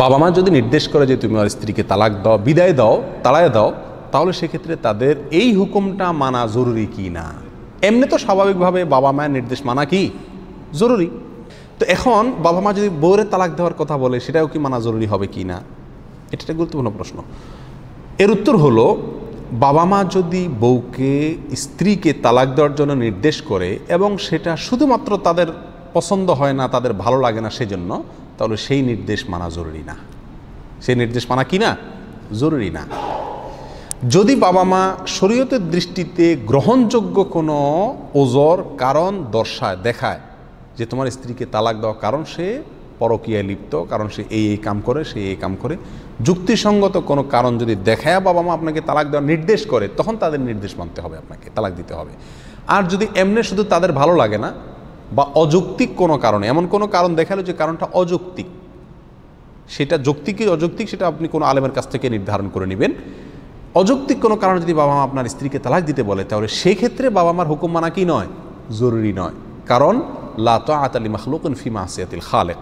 বাবা মা যদি নির্দেশ করে যে তুমি আর স্ত্রীকে তালাক দাও বিদায় দাও তালায় দাও তাহলে সেক্ষেত্রে তাদের এই হুকুমটা মানা জরুরি কি না এমনি তো স্বাভাবিকভাবে বাবা মায়ের নির্দেশ মানা কি জরুরি তো এখন বাবা মা যদি বউরে তালাক দেওয়ার কথা বলে সেটাও কি মানা জরুরি হবে কি না এটা একটা গুরুত্বপূর্ণ প্রশ্ন এর উত্তর হলো বাবা মা যদি বউকে স্ত্রীকে তালাক দেওয়ার জন্য নির্দেশ করে এবং সেটা শুধুমাত্র তাদের পছন্দ হয় না তাদের ভালো লাগে না সেজন্য তাহলে সেই নির্দেশ মানা জরুরি না সেই নির্দেশ মানা কি না জরুরি না যদি বাবা মা শরীয়তের দৃষ্টিতে গ্রহণযোগ্য কোনো ওজর কারণ দর্শায় দেখায় যে তোমার স্ত্রীকে তালাক দেওয়া কারণ সে পরকীয়ায় লিপ্ত কারণ সে এই এই কাম করে সে এই কাম করে যুক্তিসঙ্গত কোনো কারণ যদি দেখায় বাবা মা আপনাকে তালাক দেওয়ার নির্দেশ করে তখন তাদের নির্দেশ মানতে হবে আপনাকে তালাক দিতে হবে আর যদি এমনি শুধু তাদের ভালো লাগে না বা অযৌক্তিক কোনো কারণে এমন কোনো কারণ দেখালো যে কারণটা অযৌক্তিক সেটা যৌক্তি অযৌক্তিক সেটা আপনি কোনো আলেমের কাছ থেকে নির্ধারণ করে নেবেন অযৌক্তিক কোনো কারণে যদি বাবা মা আপনার স্ত্রীকে তালাক দিতে বলে তাহলে সেক্ষেত্রে বাবা মার হুকুম মানা কি নয় জরুরি নয় কারণ আত আতালি মাহলুকুন ফি মাসিয়াতিল খালেক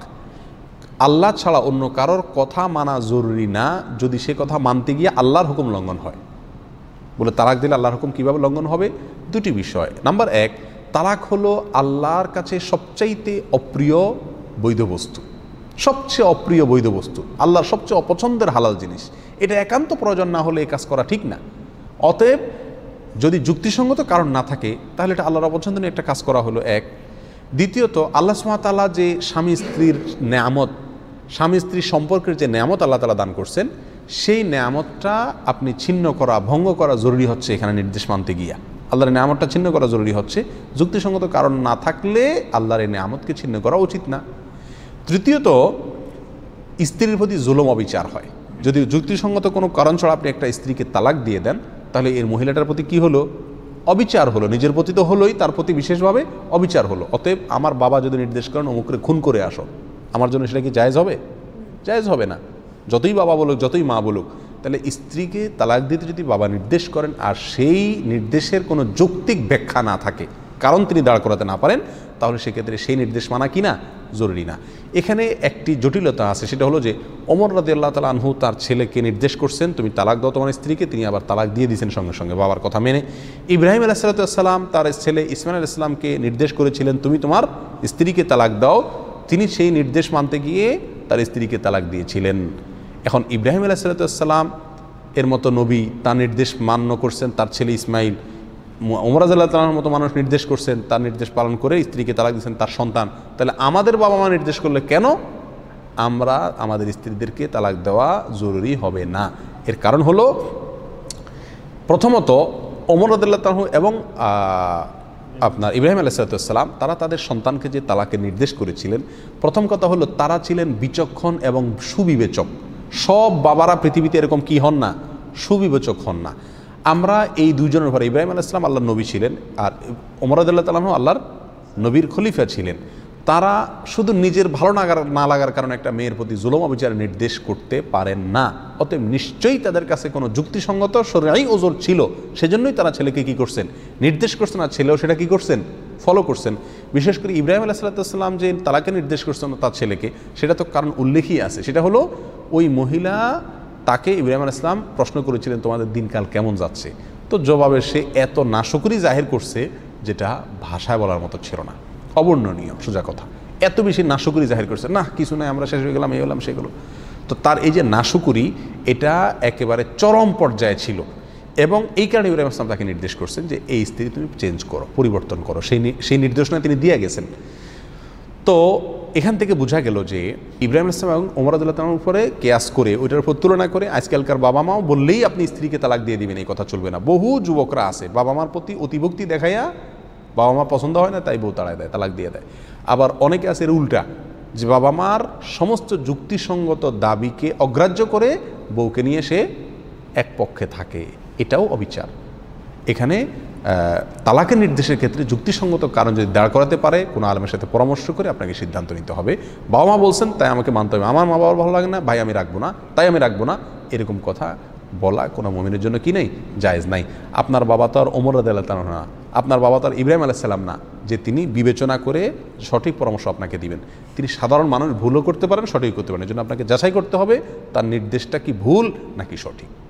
আল্লাহ ছাড়া অন্য কারোর কথা মানা জরুরি না যদি সে কথা মানতে গিয়ে আল্লাহর হুকুম লঙ্ঘন হয় বলে তালাক দিলে আল্লাহর হুকুম কীভাবে লঙ্ঘন হবে দুটি বিষয় নাম্বার এক তালাক হলো আল্লাহর কাছে সবচাইতে অপ্রিয় বৈধ বস্তু সবচেয়ে অপ্রিয় বৈধ বস্তু আল্লাহর সবচেয়ে অপছন্দের হালাল জিনিস এটা একান্ত প্রয়োজন না হলে এই কাজ করা ঠিক না অতএব যদি যুক্তিসঙ্গত কারণ না থাকে তাহলে এটা আল্লাহর অপছন্দ নিয়ে একটা কাজ করা হলো এক দ্বিতীয়ত আল্লাহ সুমাতাল্লাহ যে স্বামী স্ত্রীর নেয়ামত স্বামী স্ত্রী সম্পর্কের যে নেয়ামত আল্লাহ তালা দান করছেন সেই নেয়ামতটা আপনি ছিন্ন করা ভঙ্গ করা জরুরি হচ্ছে এখানে নির্দেশ মানতে গিয়া আল্লাহর নেয়ামতটা ছিন্ন করা জরুরি হচ্ছে যুক্তিসঙ্গত কারণ না থাকলে আল্লাহর এই নেয়ামতকে ছিন্ন করা উচিত না তৃতীয়ত স্ত্রীর প্রতি জুলম অবিচার হয় যদি যুক্তিসঙ্গত কোনো কারণ ছাড়া আপনি একটা স্ত্রীকে তালাক দিয়ে দেন তাহলে এর মহিলাটার প্রতি কি হলো অবিচার হলো নিজের প্রতি তো হলোই তার প্রতি বিশেষভাবে অবিচার হলো অতএব আমার বাবা যদি নির্দেশ করেন অমুকরে খুন করে আসো আমার জন্য সেটা কি জায়জ হবে জায়জ হবে না যতই বাবা বলুক যতই মা বলুক তাহলে স্ত্রীকে তালাক দিতে যদি বাবা নির্দেশ করেন আর সেই নির্দেশের কোনো যৌক্তিক ব্যাখ্যা না থাকে কারণ তিনি দাঁড় করাতে না পারেন তাহলে সেক্ষেত্রে সেই নির্দেশ মানা কি না জরুরি না এখানে একটি জটিলতা আছে সেটা হলো যে অমর রাজি আল্লাহ তালা আনহু তার ছেলেকে নির্দেশ করছেন তুমি তালাক দাও তোমার স্ত্রীকে তিনি আবার তালাক দিয়ে দিয়েছেন সঙ্গে সঙ্গে বাবার কথা মেনে ইব্রাহিম আলাহিসাল্লাম তার ছেলে ইসমান আল ইসলামকে নির্দেশ করেছিলেন তুমি তোমার স্ত্রীকে তালাক দাও তিনি সেই নির্দেশ মানতে গিয়ে তার স্ত্রীকে তালাক দিয়েছিলেন এখন ইব্রাহিম আলাহ সালাতাম এর মতো নবী তার নির্দেশ মান্য করছেন তার ছেলে ইসমাইল ওমরাজ আল্লাহ তালার মতো মানুষ নির্দেশ করছেন তার নির্দেশ পালন করে স্ত্রীকে তালাক দিচ্ছেন তার সন্তান তাহলে আমাদের বাবা মা নির্দেশ করলে কেন আমরা আমাদের স্ত্রীদেরকে তালাক দেওয়া জরুরি হবে না এর কারণ হলো প্রথমত ওমর আদাল্লাহ তালু এবং আপনার ইব্রাহিম আলাইসালাম তারা তাদের সন্তানকে যে তালাকে নির্দেশ করেছিলেন প্রথম কথা হলো তারা ছিলেন বিচক্ষণ এবং সুবিবেচক সব বাবারা পৃথিবীতে এরকম কি হন না সুবিবেচক হন না আমরা এই দুজনের উপর ইব্রাহিম আলাহ ইসলাম আল্লাহ নবী ছিলেন আর ওমরাদুল্লাহ তালাম আল্লাহর নবীর খলিফা ছিলেন তারা শুধু নিজের ভালো লাগার না লাগার কারণে একটা মেয়ের প্রতি জুলম অবিচার নির্দেশ করতে পারেন না অতএব নিশ্চয়ই তাদের কাছে কোনো যুক্তিসঙ্গত সরাই ওজোর ছিল সেজন্যই তারা ছেলেকে কি করছেন নির্দেশ করছেন আর ছেলেও সেটা কি করছেন ফলো করছেন বিশেষ করে ইব্রাহিম আলাহ যে তালাকে নির্দেশ করছেন তার ছেলেকে সেটা তো কারণ উল্লেখই আছে সেটা হলো ওই মহিলা তাকে ইব্রাহিম আল প্রশ্ন করেছিলেন তোমাদের দিনকাল কেমন যাচ্ছে তো জবাবে সে এত নাশকরি জাহির করছে যেটা ভাষায় বলার মতো ছিল না অবর্ণনীয় সোজা কথা এত বেশি নাশকরি জাহির করছে না কিছু নয় আমরা শেষ হয়ে গেলাম এই হলাম সেগুলো তো তার এই যে নাশকরি এটা একেবারে চরম পর্যায়ে ছিল এবং এই কারণে ইব্রাহিম আসলাম তাকে নির্দেশ করছেন যে এই স্ত্রী তুমি চেঞ্জ করো পরিবর্তন করো সেই সেই নির্দেশনা তিনি দিয়ে গেছেন তো এখান থেকে বোঝা গেল যে ইব্রাহিম ইসলাম এবং ওমরাদুল্লাহ উপরে কেয়াস করে ওইটার উপর তুলনা করে আজকালকার বাবা মাও বললেই আপনি স্ত্রীকে তালাক দিয়ে দিবেন এই কথা চলবে না বহু যুবকরা আছে বাবা মার প্রতি অতিভক্তি দেখাইয়া বাবা মা পছন্দ হয় না তাই বউ তাড়ায় দেয় তালাক দিয়ে দেয় আবার অনেকে আছে এর উল্টা যে বাবা মার সমস্ত যুক্তিসঙ্গত দাবিকে অগ্রাহ্য করে বউকে নিয়ে সে এক পক্ষে থাকে এটাও অবিচার এখানে তালাকের নির্দেশের ক্ষেত্রে যুক্তিসঙ্গত কারণ যদি দাঁড় করাতে পারে কোনো আলমের সাথে পরামর্শ করে আপনাকে সিদ্ধান্ত নিতে হবে বাবা মা বলছেন তাই আমাকে মানতে হবে আমার মা বাবার ভালো লাগে না ভাই আমি রাখবো না তাই আমি রাখবো না এরকম কথা বলা কোনো মমিনের জন্য কি নেই জায়েজ নাই আপনার বাবা তো আর ওমর রাদালাম না আপনার বাবা তো আর ইব্রাহিম আলাইসাল্লাম না যে তিনি বিবেচনা করে সঠিক পরামর্শ আপনাকে দিবেন তিনি সাধারণ মানুষ ভুলও করতে পারেন সঠিক করতে পারেন এই জন্য আপনাকে যাচাই করতে হবে তার নির্দেশটা কি ভুল নাকি সঠিক